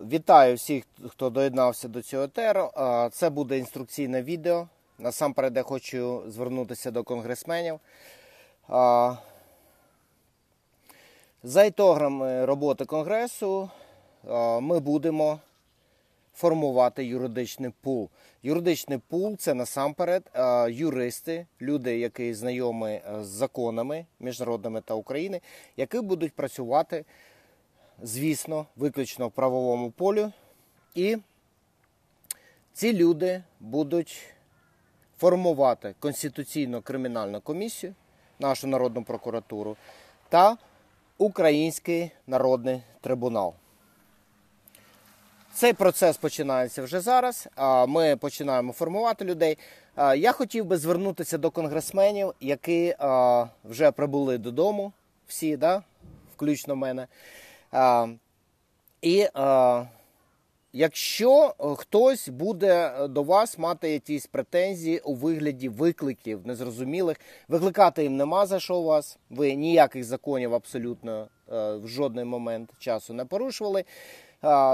Вітаю всіх, хто доєднався до цього теру. Це буде інструкційне відео. Насамперед я хочу звернутися до конгресменів. За ітограми роботи Конгресу ми будемо формувати юридичний пул. Юридичний пул це насамперед юристи, люди, які знайомі з законами міжнародними та України, які будуть працювати звісно, виключно в правовому полі. І ці люди будуть формувати Конституційну кримінальну комісію, нашу народну прокуратуру та Український народний трибунал. Цей процес починається вже зараз. Ми починаємо формувати людей. Я хотів би звернутися до конгресменів, які вже прибули додому, всі, да? включно мене. І якщо хтось буде до вас мати якісь претензії у вигляді викликів незрозумілих, викликати їм нема за що у вас, ви ніяких законів абсолютно е, в жодний момент часу не порушували.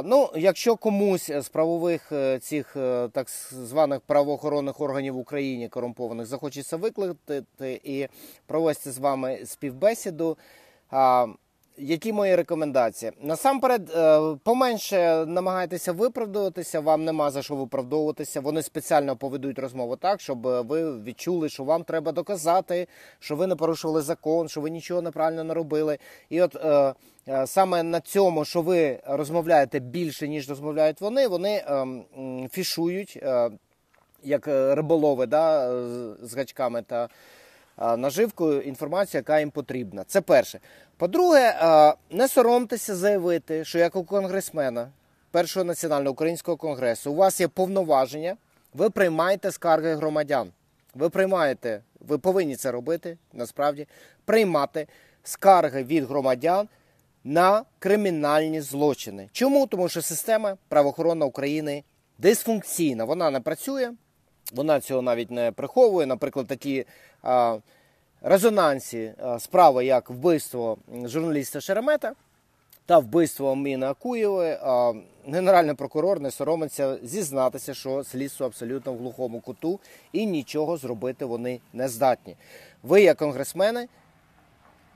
Ну, якщо комусь з правових е, цих е, так званих правоохоронних органів України корумпованих захочеться викликати і провести з вами співбесіду. Які мої рекомендації? Насамперед, е, поменше намагайтеся виправдуватися, вам нема за що виправдовуватися. Вони спеціально поведуть розмову так, щоб е, ви відчули, що вам треба доказати, що ви не порушували закон, що ви нічого неправильно не робили. І от е, саме на цьому, що ви розмовляєте більше, ніж розмовляють вони, вони фішують як риболови да, з гачками та. Е, наживкою інформацію, яка їм потрібна. Це перше. По-друге, е, не соромтеся заявити, що як у конгресмена першого національного українського конгресу у вас є повноваження, ви приймаєте скарги громадян. Ви приймаєте, ви повинні це робити насправді приймати скарги від громадян. На кримінальні злочини, чому тому, що система правоохоронна України дисфункційна, вона не працює вона цього навіть не приховує. Наприклад, такі е, резонансі е, справи, як вбивство журналіста Шеремета та вбивство Міна Акуєвої, е, Генеральний прокурор не соромиться зізнатися, що слідство абсолютно в глухому куту і нічого зробити вони не здатні. Ви, як конгресмени,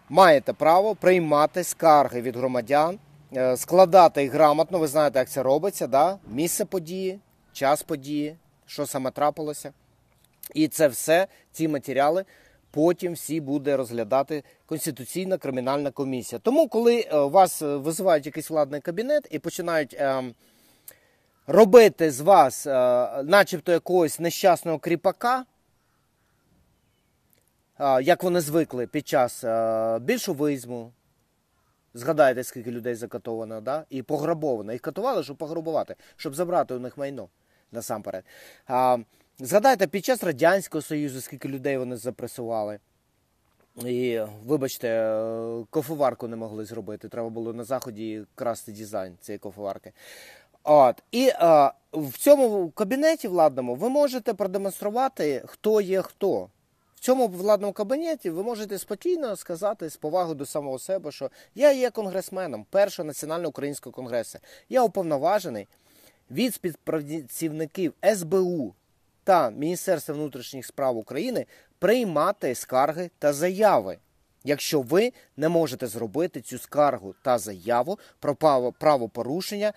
маєте право приймати скарги від громадян, складати їх грамотно. Ви знаєте, як це робиться. да? Місце події, час події, що саме трапилося. І це все, ці матеріали, потім всі буде розглядати Конституційна кримінальна комісія. Тому, коли е, вас е, визивають якийсь владний кабінет і починають е, робити з вас, начебто, якогось нещасного кріпака. Як вони звикли під час більшовизму, згадайте, скільки людей закатовано, да? і пограбовано. Їх катували, щоб пограбувати, щоб забрати у них майно насамперед. А, Згадайте, під час Радянського Союзу, скільки людей вони запресували. І, вибачте, е, кофеварку не могли зробити. Треба було на заході красти дизайн цієї кофеварки. От і а, е, в цьому кабінеті владному ви можете продемонструвати, хто є хто. В цьому владному кабінеті ви можете спокійно сказати з повагою до самого себе, що я є конгресменом першого національного українського конгресу. Я уповноважений від співпрацівників СБУ та Міністерства внутрішніх справ України приймати скарги та заяви, якщо ви не можете зробити цю скаргу та заяву про правопорушення.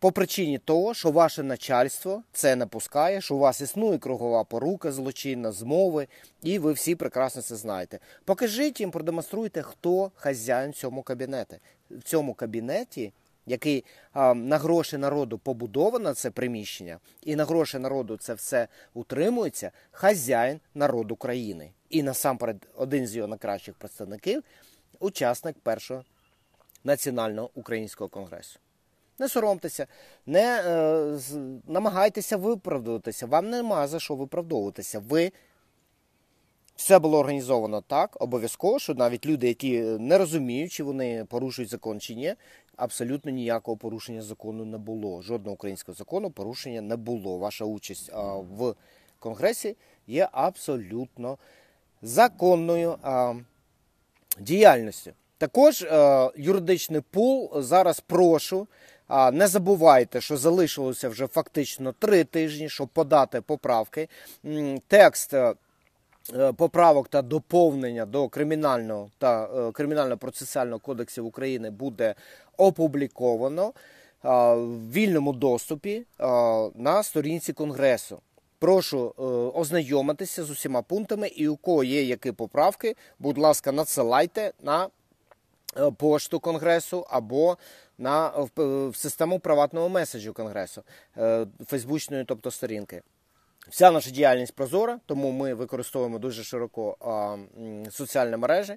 По причині того, що ваше начальство це не пускає, що у вас існує кругова порука, злочинна змови, і ви всі прекрасно це знаєте. Покажіть їм, продемонструйте, хто хазяїн цьому кабінеті. В цьому кабінеті який а, на гроші народу побудовано це приміщення, і на гроші народу це все утримується, хазяїн народу країни. І насамперед один з його найкращих представників учасник першого національного українського конгресу. Не соромтеся, не е, намагайтеся виправдуватися. Вам нема за що виправдовуватися. Ви все було організовано так, обов'язково, що навіть люди, які не розуміють, чи вони порушують закон чи ні, абсолютно ніякого порушення закону не було. Жодного українського закону порушення не було. Ваша участь в конгресі є абсолютно законною діяльністю. Також юридичний пул зараз прошу. Не забувайте, що залишилося вже фактично три тижні, щоб подати поправки. Текст Е, поправок та доповнення до кримінального та е, кримінально-процесуального кодексів України буде опубліковано е, в вільному доступі на сторінці конгресу. Прошу ознайомитися з усіма пунктами і у кого є які поправки, будь ласка, надсилайте на пошту конгресу або на в систему приватного меседжу конгресу фейсбучної, тобто сторінки. Вся наша діяльність прозора, тому ми використовуємо дуже широко а, соціальні мережі.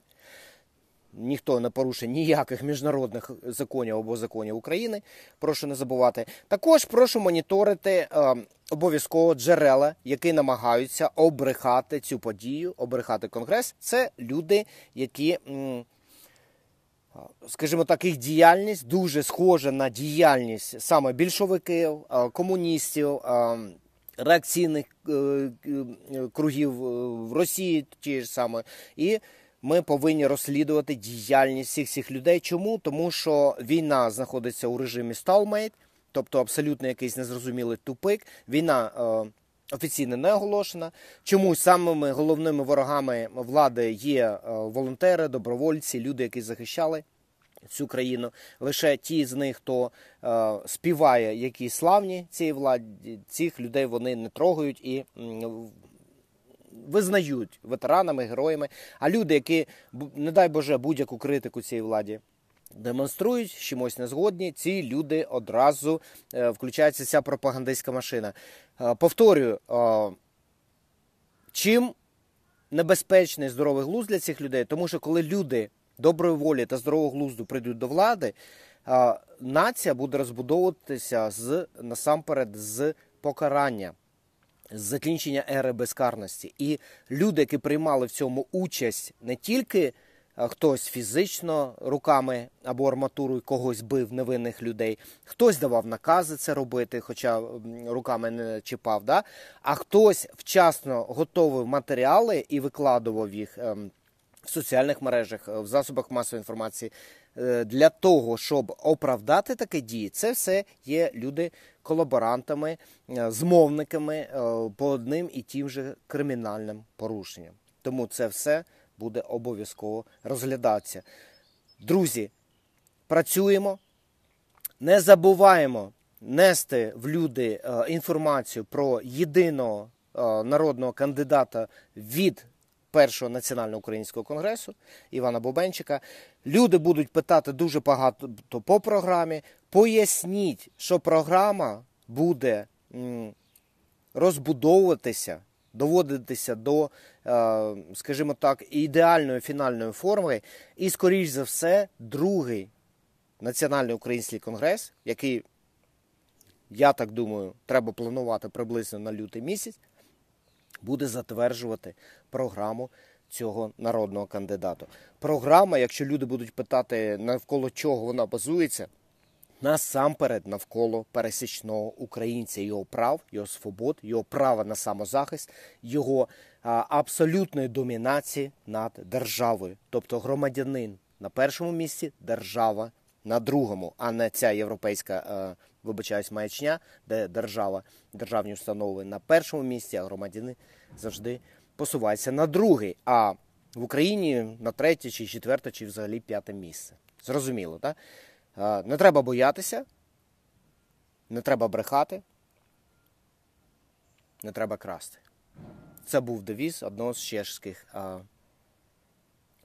Ніхто не порушує ніяких міжнародних законів або законів України. Прошу не забувати. Також прошу моніторити е, обов'язково джерела, які намагаються обрехати цю подію, обрехати конгрес. Це люди, які, скажімо так, їх діяльність дуже схожа на діяльність саме більшовиків, комуністів. Е, реакційних е, е, кругів е, в Росії ті ж саме. І ми повинні розслідувати діяльність всіх цих людей. Чому? Тому що війна знаходиться у режимі сталмейт, тобто абсолютно якийсь незрозумілий тупик. Війна офіційно не оголошена. Чому самими головними ворогами влади є волонтери, добровольці, люди, які захищали цю країну. Лише ті з них, хто е, співає які славні цій владі, цих людей вони не трогають і. Визнають ветеранами, героями. А люди, які, не дай Боже, будь-яку критику цій владі демонструють, з чимось не згодні, ці люди одразу е, включається ця пропагандистська машина. Е, повторюю, е, чим небезпечний здоровий глузд для цих людей, тому що коли люди доброї волі та здорового глузду прийдуть до влади, нація буде розбудовуватися з насамперед з покарання. З закінчення ери безкарності, і люди, які приймали в цьому участь, не тільки хтось фізично руками або арматурою когось бив невинних людей, хтось давав накази це робити, хоча руками не чіпав. да? А хтось вчасно готовив матеріали і викладував їх ем, в соціальних мережах, е, в засобах масової інформації е, для того, щоб оправдати такі дії, це все є люди колаборантами, е, змовниками по одним і тим же кримінальним порушенням. Тому це все буде обов'язково розглядатися. Друзі, працюємо, не забуваємо нести в люди інформацію про єдиного народного кандидата від першого національного українського конгресу Івана Бобенчика. Люди будуть питати дуже багато по програмі. Поясніть, що програма буде розбудовуватися, доводитися до, е, скажімо так, ідеальної фінальної форми, і, скоріш за все, другий національний український конгрес, який я так думаю, треба планувати приблизно на лютий місяць буде затверджувати програму цього народного кандидата. Програма, якщо люди будуть питати, навколо чого вона базується, насамперед навколо пересічного українця, його прав, його свобод, його права на самозахист, його абсолютної домінації над державою, тобто громадянин на першому місці держава на другому, а не ця європейська, е, вибачаюсь, маячня, де держава, державні установи на першому місці, а громадяни завжди посуваються на другий. А в Україні на третє чи четверте, чи взагалі п'яте місце. Зрозуміло, так? Е, не треба боятися, не треба брехати, не треба красти. Це був девіз одного з чешських е,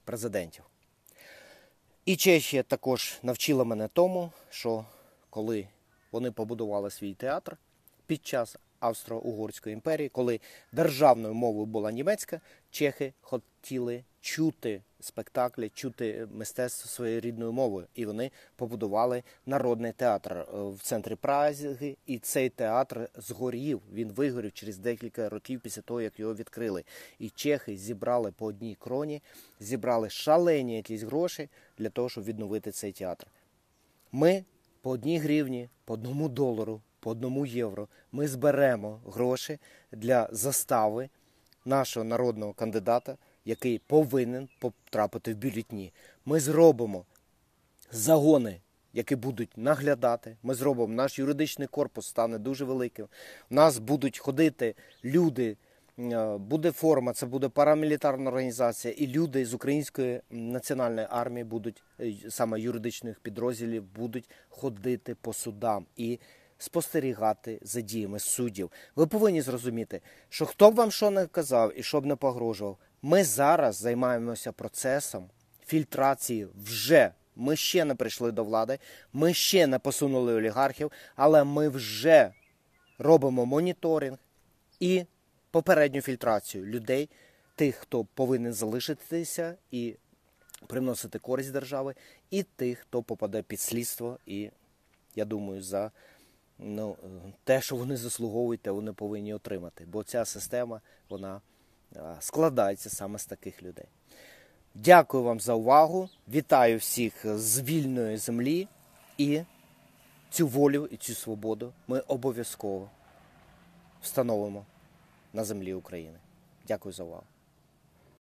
президентів. І Чехія також навчила мене тому, що коли вони побудували свій театр під час Австро-Угорської імперії, коли державною мовою була німецька, чехи хотіли чути спектаклі, чути мистецтво своєю рідною мовою, і вони побудували народний театр е, в центрі Праги. І цей театр згорів. Він вигорів через декілька років після того, як його відкрили. І чехи зібрали по одній кроні, зібрали шалені якісь гроші для того, щоб відновити цей театр. Ми по одній гривні, по одному долару по одному євро. Ми зберемо гроші для застави нашого народного кандидата, який повинен потрапити в бюлітні. Ми зробимо загони. Які будуть наглядати, ми зробимо наш юридичний корпус стане дуже великим. У нас будуть ходити люди. Е, буде форма, це буде парамілітарна організація, і люди з української національної армії будуть е, саме юридичних підрозділів будуть ходити по судам і спостерігати за діями суддів. Ви повинні зрозуміти, що хто б вам що не казав і що б не погрожував, ми зараз займаємося процесом фільтрації вже. Ми ще не прийшли до влади, ми ще не посунули олігархів, але ми вже робимо моніторинг і попередню фільтрацію людей, тих, хто повинен залишитися і приносити користь держави, і тих, хто попаде під слідство, і я думаю, за ну, е, те, що вони заслуговують, те вони повинні отримати. Бо ця система вона е, складається саме з таких людей. Дякую вам за увагу. Вітаю всіх з вільної землі і цю волю і цю свободу ми обов'язково встановимо на землі України. Дякую за увагу.